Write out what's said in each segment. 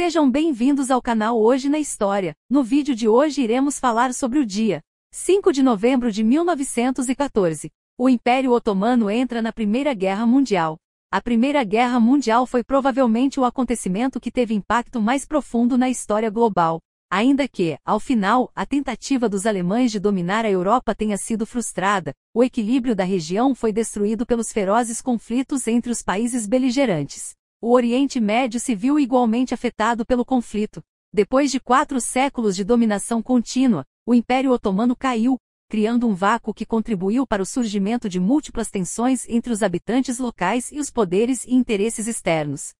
Sejam bem-vindos ao canal Hoje na História. No vídeo de hoje iremos falar sobre o dia 5 de novembro de 1914. O Império Otomano entra na Primeira Guerra Mundial. A Primeira Guerra Mundial foi provavelmente o acontecimento que teve impacto mais profundo na história global. Ainda que, ao final, a tentativa dos alemães de dominar a Europa tenha sido frustrada, o equilíbrio da região foi destruído pelos ferozes conflitos entre os países beligerantes. O Oriente Médio se viu igualmente afetado pelo conflito. Depois de quatro séculos de dominação contínua, o Império Otomano caiu, criando um vácuo que contribuiu para o surgimento de múltiplas tensões entre os habitantes locais e os poderes e interesses externos.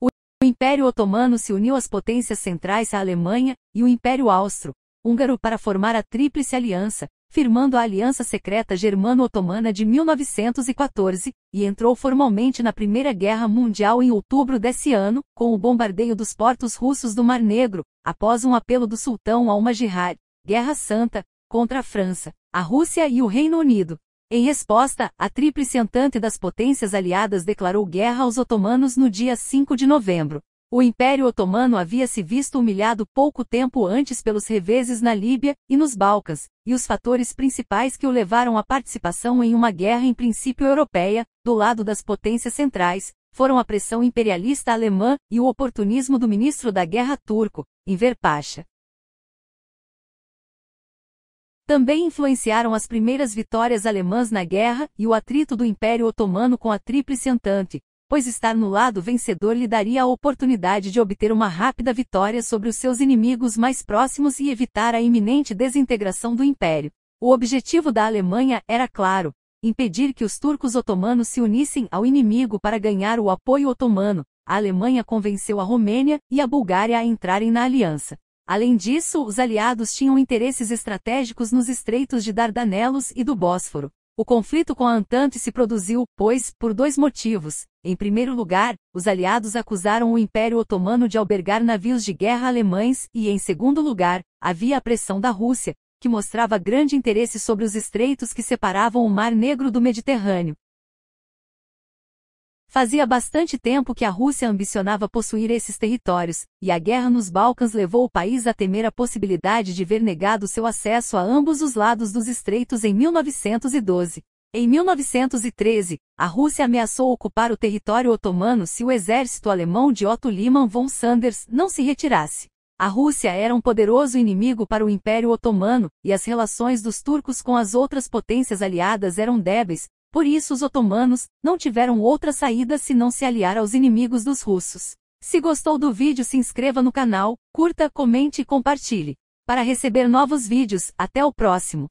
O Império Otomano se uniu às potências centrais à Alemanha e o Império Austro, húngaro para formar a Tríplice Aliança, firmando a Aliança Secreta Germano-Otomana de 1914, e entrou formalmente na Primeira Guerra Mundial em outubro desse ano, com o bombardeio dos portos russos do Mar Negro, após um apelo do sultão a uma jihad, Guerra Santa, contra a França, a Rússia e o Reino Unido. Em resposta, a Tríplice entente das Potências Aliadas declarou guerra aos otomanos no dia 5 de novembro. O Império Otomano havia se visto humilhado pouco tempo antes pelos reveses na Líbia e nos Balcãs, e os fatores principais que o levaram à participação em uma guerra em princípio europeia, do lado das potências centrais, foram a pressão imperialista alemã e o oportunismo do ministro da Guerra turco, Enver Pasha. Também influenciaram as primeiras vitórias alemãs na guerra e o atrito do Império Otomano com a Tríplice Entente, pois estar no lado vencedor lhe daria a oportunidade de obter uma rápida vitória sobre os seus inimigos mais próximos e evitar a iminente desintegração do império. O objetivo da Alemanha era claro: impedir que os turcos otomanos se unissem ao inimigo para ganhar o apoio otomano. A Alemanha convenceu a Romênia e a Bulgária a entrarem na aliança. Além disso, os aliados tinham interesses estratégicos nos estreitos de Dardanelos e do Bósforo. O conflito com a Antante se produziu, pois, por dois motivos. Em primeiro lugar, os aliados acusaram o Império Otomano de albergar navios de guerra alemães e, em segundo lugar, havia a pressão da Rússia, que mostrava grande interesse sobre os estreitos que separavam o Mar Negro do Mediterrâneo. Fazia bastante tempo que a Rússia ambicionava possuir esses territórios, e a guerra nos Balcãs levou o país a temer a possibilidade de ver negado seu acesso a ambos os lados dos estreitos em 1912. Em 1913, a Rússia ameaçou ocupar o território otomano se o exército alemão de Otto Liman von Sanders não se retirasse. A Rússia era um poderoso inimigo para o Império Otomano, e as relações dos turcos com as outras potências aliadas eram débeis, por isso os otomanos não tiveram outra saída senão se aliar aos inimigos dos russos. Se gostou do vídeo se inscreva no canal, curta, comente e compartilhe. Para receber novos vídeos, até o próximo.